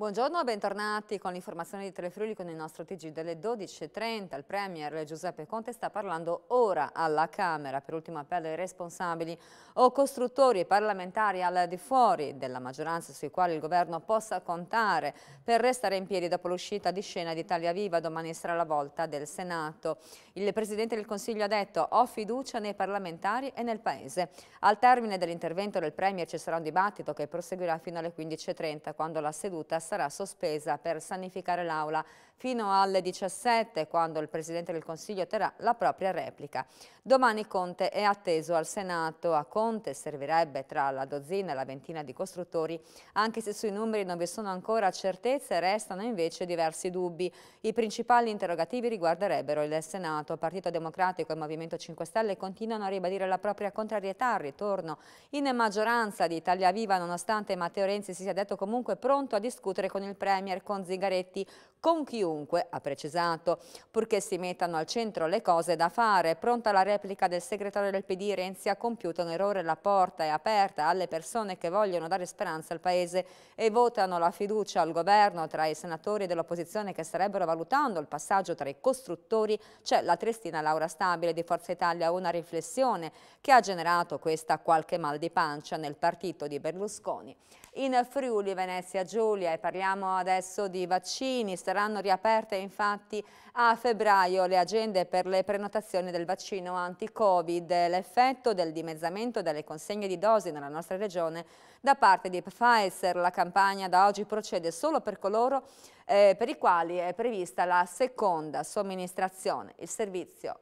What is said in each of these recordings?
Buongiorno e bentornati con l'informazione di Telefriuli con il nostro TG delle 12.30. Il Premier Giuseppe Conte sta parlando ora alla Camera per ultimo appello ai responsabili o costruttori e parlamentari al di fuori della maggioranza sui quali il governo possa contare per restare in piedi dopo l'uscita di scena di Italia Viva. Domani sarà la volta del Senato. Il Presidente del Consiglio ha detto ho fiducia nei parlamentari e nel Paese. Al termine dell'intervento del Premier ci sarà un dibattito che proseguirà fino alle 15.30 quando la seduta sarà sospesa per sanificare l'Aula fino alle 17 quando il Presidente del Consiglio terrà la propria replica. Domani Conte è atteso al Senato. A Conte servirebbe tra la dozzina e la ventina di costruttori, anche se sui numeri non vi sono ancora certezze, restano invece diversi dubbi. I principali interrogativi riguarderebbero il Senato. Partito Democratico e Movimento 5 Stelle continuano a ribadire la propria contrarietà al ritorno in maggioranza di Italia Viva, nonostante Matteo Renzi si sia detto comunque pronto a discutere discutere con il Premier, con Zingaretti, con chiunque, ha precisato, purché si mettano al centro le cose da fare. Pronta la replica del segretario del PD Renzi ha compiuto un errore, la porta è aperta alle persone che vogliono dare speranza al Paese e votano la fiducia al governo tra i senatori dell'opposizione che starebbero valutando il passaggio tra i costruttori. C'è la tristina Laura Stabile di Forza Italia, una riflessione che ha generato questa qualche mal di pancia nel partito di Berlusconi in Friuli, Venezia, Giulia e parliamo adesso di vaccini. Saranno riaperte infatti a febbraio le agende per le prenotazioni del vaccino anti-Covid. L'effetto del dimezzamento delle consegne di dosi nella nostra regione da parte di Pfizer. La campagna da oggi procede solo per coloro eh, per i quali è prevista la seconda somministrazione. Il servizio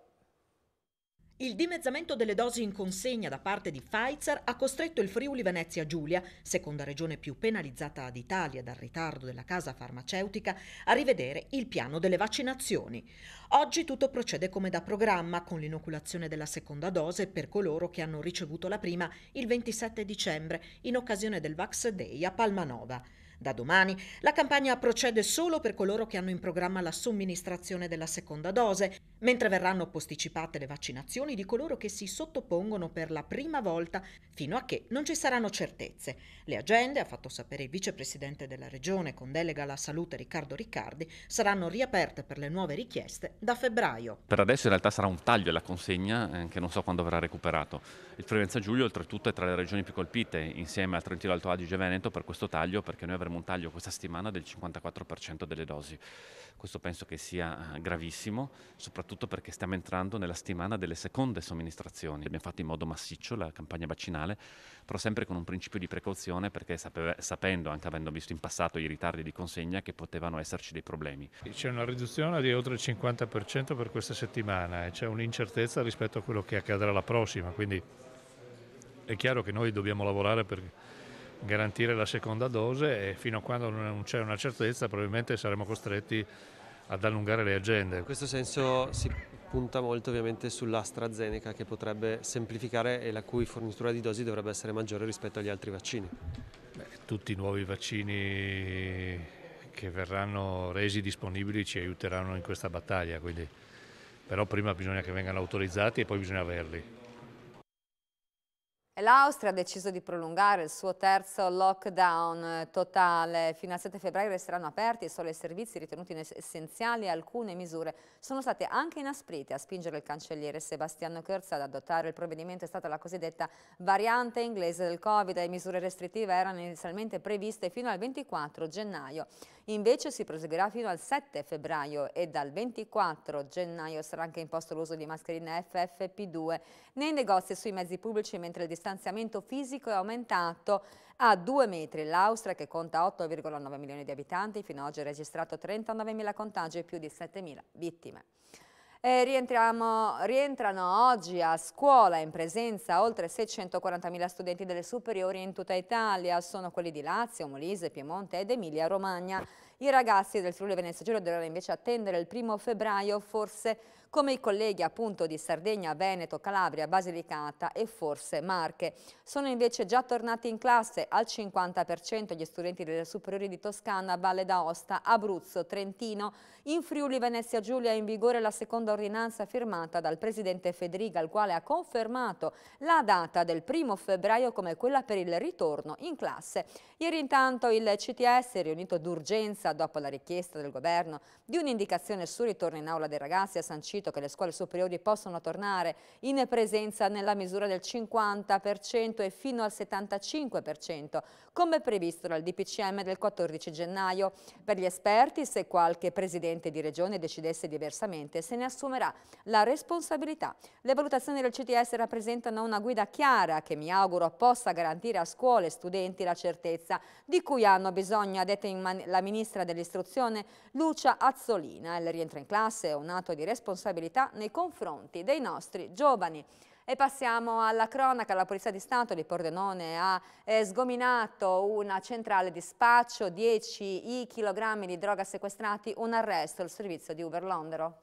il dimezzamento delle dosi in consegna da parte di Pfizer ha costretto il Friuli Venezia Giulia, seconda regione più penalizzata d'Italia dal ritardo della casa farmaceutica, a rivedere il piano delle vaccinazioni. Oggi tutto procede come da programma, con l'inoculazione della seconda dose per coloro che hanno ricevuto la prima il 27 dicembre, in occasione del Vax Day a Palmanova. Da domani la campagna procede solo per coloro che hanno in programma la somministrazione della seconda dose mentre verranno posticipate le vaccinazioni di coloro che si sottopongono per la prima volta fino a che non ci saranno certezze. Le agende, ha fatto sapere il vicepresidente della regione con delega alla salute Riccardo Riccardi, saranno riaperte per le nuove richieste da febbraio. Per adesso in realtà sarà un taglio alla consegna eh, che non so quando verrà recuperato. Il Frivenza Giulio oltretutto è tra le regioni più colpite insieme al Trentino Alto Adige Veneto per questo taglio perché noi avremo un taglio questa settimana del 54% delle dosi. Questo penso che sia eh, gravissimo, soprattutto soprattutto perché stiamo entrando nella settimana delle seconde somministrazioni. Abbiamo fatto in modo massiccio la campagna vaccinale, però sempre con un principio di precauzione perché sapeva, sapendo, anche avendo visto in passato i ritardi di consegna, che potevano esserci dei problemi. C'è una riduzione di oltre il 50% per questa settimana e c'è un'incertezza rispetto a quello che accadrà la prossima, quindi è chiaro che noi dobbiamo lavorare per garantire la seconda dose e fino a quando non c'è una certezza probabilmente saremo costretti ad allungare le agende. In questo senso si punta molto ovviamente sull'AstraZeneca che potrebbe semplificare e la cui fornitura di dosi dovrebbe essere maggiore rispetto agli altri vaccini. Beh, tutti i nuovi vaccini che verranno resi disponibili ci aiuteranno in questa battaglia, quindi... però prima bisogna che vengano autorizzati e poi bisogna averli. L'Austria ha deciso di prolungare il suo terzo lockdown eh, totale. Fino al 7 febbraio resteranno aperti solo i servizi ritenuti essenziali e alcune misure sono state anche inasprite. A spingere il cancelliere Sebastiano Kurz ad adottare il provvedimento è stata la cosiddetta variante inglese del Covid. Le misure restrittive erano inizialmente previste fino al 24 gennaio. Invece si proseguirà fino al 7 febbraio e dal 24 gennaio sarà anche imposto l'uso di mascherine FFP2 nei negozi e sui mezzi pubblici, mentre il distanziamento fisico è aumentato a 2 metri. L'Austria, che conta 8,9 milioni di abitanti, fino ad oggi ha registrato 39.000 contagi e più di 7.000 vittime. Eh, rientrano oggi a scuola in presenza oltre 640.000 studenti delle superiori in tutta Italia, sono quelli di Lazio, Molise, Piemonte ed Emilia-Romagna. I ragazzi del Friuli Venezia Giulia dovranno invece attendere il primo febbraio, forse come i colleghi appunto di Sardegna, Veneto, Calabria, Basilicata e forse Marche. Sono invece già tornati in classe al 50% gli studenti delle superiori di Toscana, Valle d'Aosta, Abruzzo, Trentino. In Friuli Venezia Giulia è in vigore la seconda ordinanza firmata dal presidente Federica, il quale ha confermato la data del primo febbraio come quella per il ritorno in classe. Ieri intanto il CTS, riunito d'urgenza Sicilia, dopo la richiesta del governo di un'indicazione sul ritorno in aula dei ragazzi, ha sancito che le scuole superiori possono tornare in presenza nella misura del 50% e fino al 75%, come previsto dal DPCM del 14 gennaio. Per gli esperti, se qualche presidente di regione decidesse diversamente, se ne assumerà la responsabilità. Le valutazioni del CTS rappresentano una guida chiara che mi auguro possa garantire a scuole e studenti la certezza di cui hanno bisogno, ha detto la ministra Ministra dell'Istruzione Lucia Azzolina. Il rientro in classe è un atto di responsabilità nei confronti dei nostri giovani. E passiamo alla cronaca. La Polizia di Stato di Pordenone ha eh, sgominato una centrale di spaccio, 10 i chilogrammi di droga sequestrati, un arresto, al servizio di Uber Londero.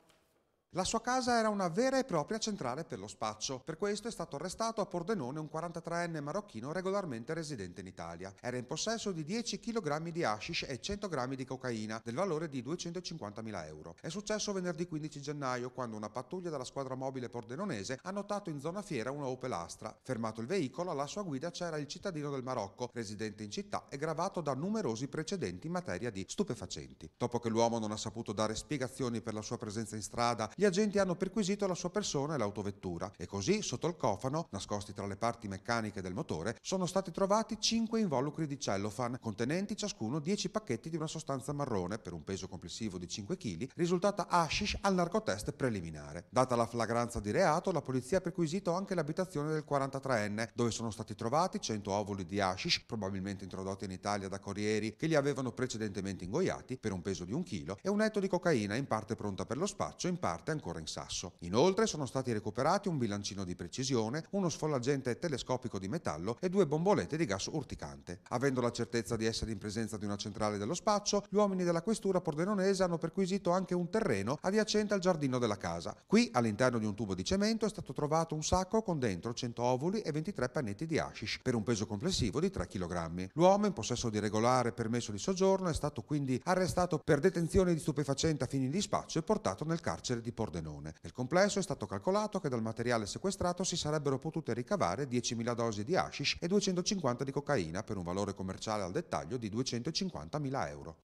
La sua casa era una vera e propria centrale per lo spaccio. Per questo è stato arrestato a Pordenone un 43enne marocchino regolarmente residente in Italia. Era in possesso di 10 kg di hashish e 100 g di cocaina, del valore di 250.000 euro. È successo venerdì 15 gennaio, quando una pattuglia della squadra mobile pordenonese ha notato in zona fiera una Opel Astra. Fermato il veicolo, alla sua guida c'era il cittadino del Marocco, residente in città e gravato da numerosi precedenti in materia di stupefacenti. Dopo che l'uomo non ha saputo dare spiegazioni per la sua presenza in strada, gli gli agenti hanno perquisito la sua persona e l'autovettura e così sotto il cofano, nascosti tra le parti meccaniche del motore, sono stati trovati 5 involucri di cellophane contenenti ciascuno 10 pacchetti di una sostanza marrone per un peso complessivo di 5 kg, risultata hashish al narcotest preliminare. Data la flagranza di reato, la polizia ha perquisito anche l'abitazione del 43enne, dove sono stati trovati 100 ovuli di hashish, probabilmente introdotti in Italia da corrieri che li avevano precedentemente ingoiati per un peso di 1 kg e un etto di cocaina in parte pronta per lo spaccio, in parte ancora in sasso. Inoltre sono stati recuperati un bilancino di precisione, uno sfollagente telescopico di metallo e due bombolette di gas urticante. Avendo la certezza di essere in presenza di una centrale dello spaccio, gli uomini della questura pordenonese hanno perquisito anche un terreno adiacente al giardino della casa. Qui, all'interno di un tubo di cemento, è stato trovato un sacco con dentro 100 ovuli e 23 panetti di hashish, per un peso complessivo di 3 kg. L'uomo, in possesso di regolare permesso di soggiorno, è stato quindi arrestato per detenzione di stupefacente a fini di spaccio e portato nel carcere di Pordenone Pordenone. Nel complesso è stato calcolato che dal materiale sequestrato si sarebbero potute ricavare 10.000 dosi di hashish e 250 di cocaina per un valore commerciale al dettaglio di 250.000 euro.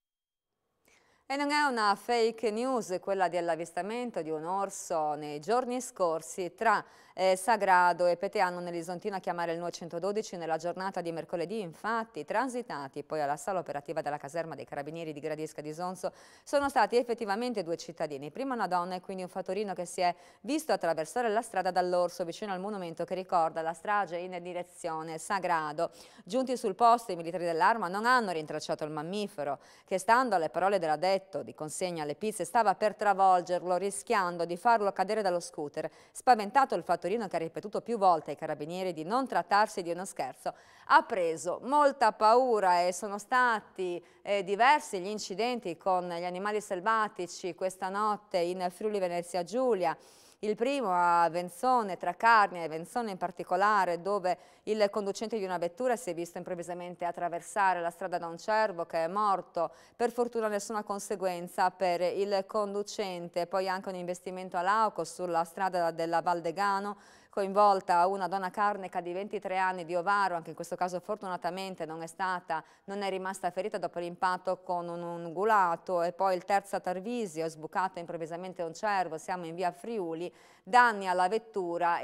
E non è una fake news quella dell'avvistamento di un orso nei giorni scorsi tra eh, Sagrado e Peteano nell'Isontino a chiamare il NUO 112 nella giornata di mercoledì. Infatti, transitati poi alla sala operativa della caserma dei carabinieri di Gradisca di Sonso, sono stati effettivamente due cittadini. Prima una donna e quindi un fattorino che si è visto attraversare la strada dall'Orso vicino al monumento che ricorda la strage in direzione Sagrado. Giunti sul posto, i militari dell'arma non hanno rintracciato il mammifero, che stando alle parole dell'addetto di consegna alle pizze stava per travolgerlo, rischiando di farlo cadere dallo scooter. Spaventato il fattorino Torino, che ha ripetuto più volte ai carabinieri di non trattarsi di uno scherzo, ha preso molta paura e sono stati eh, diversi gli incidenti con gli animali selvatici questa notte in Friuli Venezia Giulia, il primo a Venzone, tra Carnia e Venzone in particolare, dove il conducente di una vettura si è visto improvvisamente attraversare la strada da un cervo che è morto. Per fortuna nessuna conseguenza per il conducente. Poi anche un investimento all'Auco sulla strada della Valdegano coinvolta una donna carneca di 23 anni di Ovaro, anche in questo caso fortunatamente non è, stata, non è rimasta ferita dopo l'impatto con un ungulato e poi il terzo a Tarvisio, è sbucato improvvisamente un cervo, siamo in via Friuli, danni alla vettura,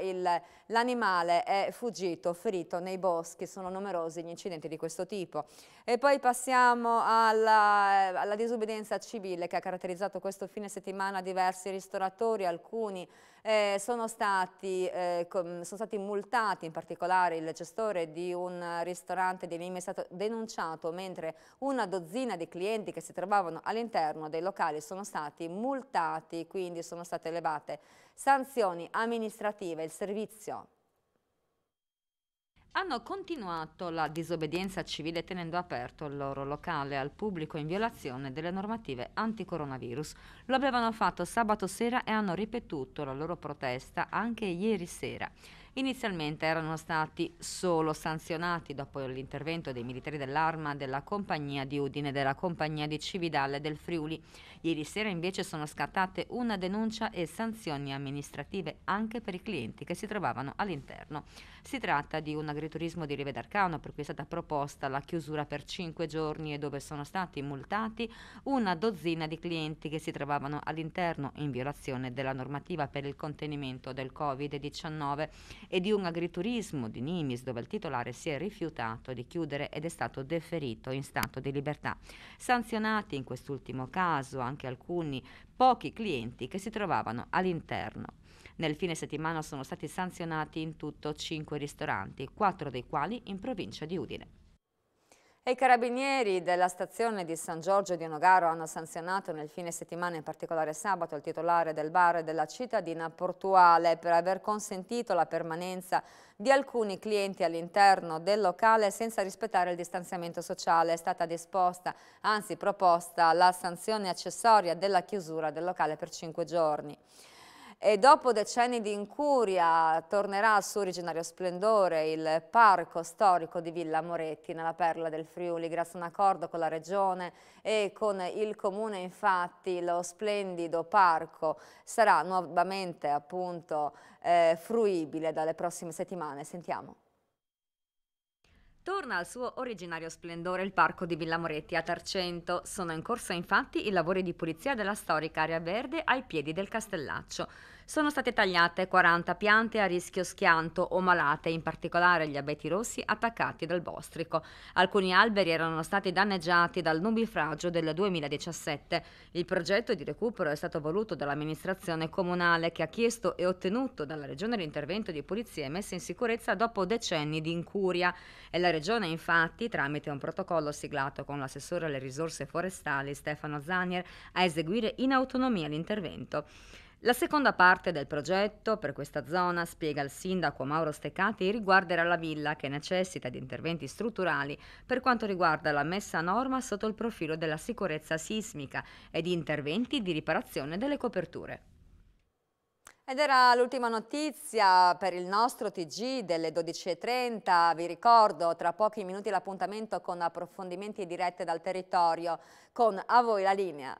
l'animale è fuggito, ferito nei boschi, sono numerosi gli incidenti di questo tipo. E poi passiamo alla, alla disobbedienza civile che ha caratterizzato questo fine settimana diversi ristoratori, alcuni eh, sono stati eh, sono stati multati in particolare il gestore di un ristorante di Lima è stato denunciato mentre una dozzina di clienti che si trovavano all'interno dei locali sono stati multati quindi sono state elevate sanzioni amministrative il servizio hanno continuato la disobbedienza civile tenendo aperto il loro locale al pubblico in violazione delle normative anticoronavirus. Lo avevano fatto sabato sera e hanno ripetuto la loro protesta anche ieri sera. Inizialmente erano stati solo sanzionati dopo l'intervento dei militari dell'Arma, della Compagnia di Udine e della Compagnia di Cividale del Friuli. Ieri sera invece sono scattate una denuncia e sanzioni amministrative anche per i clienti che si trovavano all'interno. Si tratta di un agriturismo di Rive d'Arcano per cui è stata proposta la chiusura per cinque giorni e dove sono stati multati una dozzina di clienti che si trovavano all'interno in violazione della normativa per il contenimento del Covid-19 e di un agriturismo di Nimis dove il titolare si è rifiutato di chiudere ed è stato deferito in stato di libertà. Sanzionati in quest'ultimo caso anche alcuni pochi clienti che si trovavano all'interno. Nel fine settimana sono stati sanzionati in tutto cinque ristoranti, quattro dei quali in provincia di Udine. E i carabinieri della stazione di San Giorgio di Nogaro hanno sanzionato nel fine settimana, in particolare sabato, il titolare del bar della cittadina portuale per aver consentito la permanenza di alcuni clienti all'interno del locale senza rispettare il distanziamento sociale. È stata disposta, anzi proposta, la sanzione accessoria della chiusura del locale per cinque giorni e dopo decenni di incuria tornerà al suo originario splendore il parco storico di Villa Moretti nella perla del Friuli grazie a un accordo con la regione e con il comune infatti lo splendido parco sarà nuovamente appunto eh, fruibile dalle prossime settimane sentiamo Torna al suo originario splendore il parco di Villa Moretti a Tarcento. Sono in corso infatti i lavori di pulizia della storica area verde ai piedi del castellaccio. Sono state tagliate 40 piante a rischio schianto o malate, in particolare gli abeti rossi attaccati dal bostrico. Alcuni alberi erano stati danneggiati dal nubifragio del 2017. Il progetto di recupero è stato voluto dall'amministrazione comunale che ha chiesto e ottenuto dalla regione l'intervento di pulizia e messa in sicurezza dopo decenni di incuria. È la Regione, infatti, tramite un protocollo siglato con l'assessore alle risorse forestali Stefano Zanier, a eseguire in autonomia l'intervento. La seconda parte del progetto per questa zona, spiega il sindaco Mauro Steccati, riguarderà la villa che necessita di interventi strutturali per quanto riguarda la messa a norma sotto il profilo della sicurezza sismica e di interventi di riparazione delle coperture. Ed era l'ultima notizia per il nostro TG delle 12.30. Vi ricordo tra pochi minuti l'appuntamento con approfondimenti diretti dal territorio. Con a voi la linea.